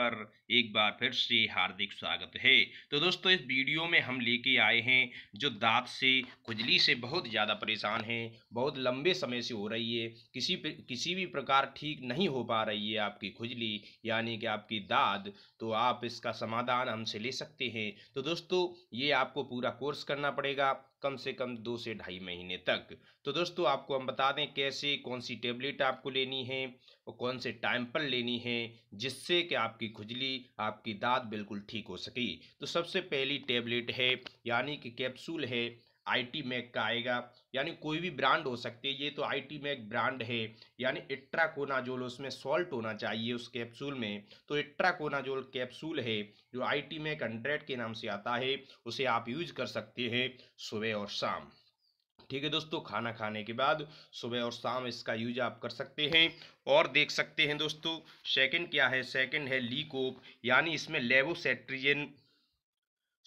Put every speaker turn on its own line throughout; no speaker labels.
पर एक बार फिर से हार्दिक स्वागत है तो दोस्तों इस वीडियो में हम लेके आए हैं जो दांत से खुजली से बहुत ज़्यादा परेशान हैं बहुत लंबे समय से हो रही है किसी किसी भी प्रकार ठीक नहीं हो पा रही है आपकी खुजली यानी कि आपकी दाद तो आप इसका समाधान हमसे ले सकते हैं तो दोस्तों ये आपको पूरा कोर्स करना पड़ेगा कम से कम दो से ढाई महीने तक तो दोस्तों आपको हम बता दें कैसे कौन सी टेबलेट आपको लेनी है और कौन से टाइम पर लेनी है जिससे कि आपकी खुजली आपकी दाँत बिल्कुल ठीक हो सके तो सबसे पहली टेबलेट है यानी कि कैप्सूल है आईटी मैक का आएगा यानी कोई भी ब्रांड हो सकती है ये तो आईटी मैक ब्रांड है यानी इट्राकोनाजोल उसमें सॉल्ट होना चाहिए उस कैप्सूल में तो इट्राकोनाजोल कैप्सूल है जो आईटी मैक हंड्रेड के नाम से आता है उसे आप यूज कर सकते हैं सुबह और शाम ठीक है दोस्तों खाना खाने के बाद सुबह और शाम इसका यूज आप कर सकते हैं और देख सकते हैं दोस्तों सेकंड क्या है सेकंड है लीकोप यानी इसमें लेबोसेट्रिजन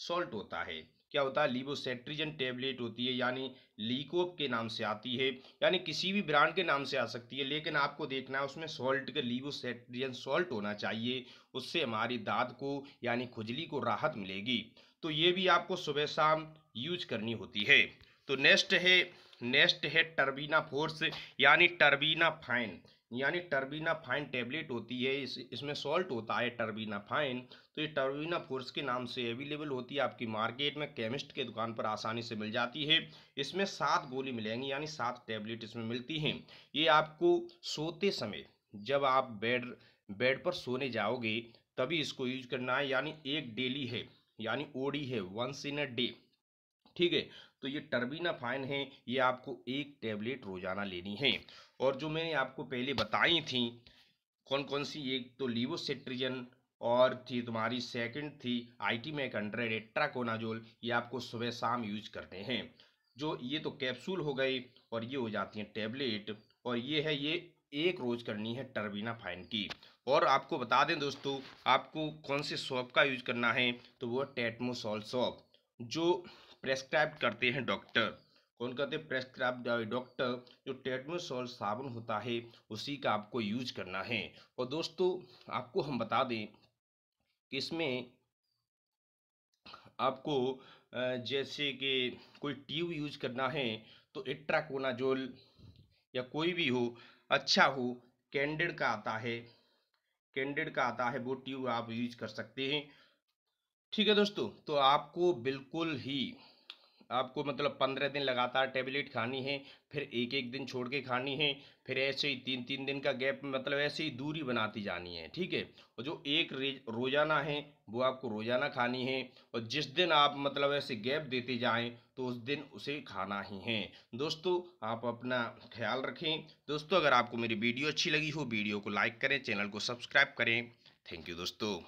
सॉल्ट होता है क्या होता है लीबोसेट्रिजन टेबलेट होती है यानी लीकोप के नाम से आती है यानी किसी भी ब्रांड के नाम से आ सकती है लेकिन आपको देखना है उसमें सॉल्ट के लीबोसेट्रिजन सॉल्ट होना चाहिए उससे हमारी दाद को यानी खुजली को राहत मिलेगी तो ये भी आपको सुबह शाम यूज करनी होती है तो नेक्स्ट है नेक्स्ट है टर्बीना फोर्स यानी टर्बीना फाइन यानी टर्बीना फाइन टेबलेट होती है इस इसमें सॉल्ट होता है टर्बीना फाइन तो ये टर्बीना फोर्स के नाम से अवेलेबल होती है आपकी मार्केट में केमिस्ट के दुकान पर आसानी से मिल जाती है इसमें सात गोली मिलेंगी यानी सात टेबलेट इसमें मिलती हैं ये आपको सोते समय जब आप बेड बेड पर सोने जाओगे तभी इसको यूज करना है यानी एक डेली है यानी ओडी है वंस इन अ डे ठीक है तो ये टर्बीना फाइन है ये आपको एक टैबलेट रोजाना लेनी है और जो मैंने आपको पहले बताई थी कौन कौन सी एक तो लीवोसेट्रिजन और थी तुम्हारी सेकंड थी I T Mac hundred itraconazole ये आपको सुबह शाम यूज करते हैं जो ये तो कैप्सूल हो गए और ये हो जाती हैं टैबलेट और ये है ये एक रोज़ करनी है टर्बीना फाइन की और आपको बता दें दोस्तों आपको कौन से सॉप का यूज करना है तो वो टेटमोसॉल सॉप जो प्रेस्क्राइब करते हैं डॉक्टर कौन करते हैं प्रेस्क्राइब डॉक्टर जो टेटमोसोल साबुन होता है उसी का आपको यूज करना है और दोस्तों आपको हम बता दें कि इसमें आपको जैसे कि कोई ट्यूब यूज करना है तो इट्राकोनाजोल या कोई भी हो अच्छा हो कैंडेड का आता है कैंडेड का आता है वो ट्यूब आप यूज कर सकते हैं ठीक है दोस्तों तो आपको बिल्कुल ही आपको मतलब पंद्रह दिन लगातार टेबलेट खानी है फिर एक एक दिन छोड़ के खानी है फिर ऐसे ही तीन तीन दिन का गैप मतलब ऐसे ही दूरी बनाती जानी है ठीक है और जो एक रोज़ाना है वो आपको रोज़ाना खानी है और जिस दिन आप मतलब ऐसे गैप देते जाएं तो उस दिन उसे खाना ही है दोस्तों आप अपना ख्याल रखें दोस्तों अगर आपको मेरी वीडियो अच्छी लगी हो वीडियो को लाइक करें चैनल को सब्सक्राइब करें थैंक यू दोस्तों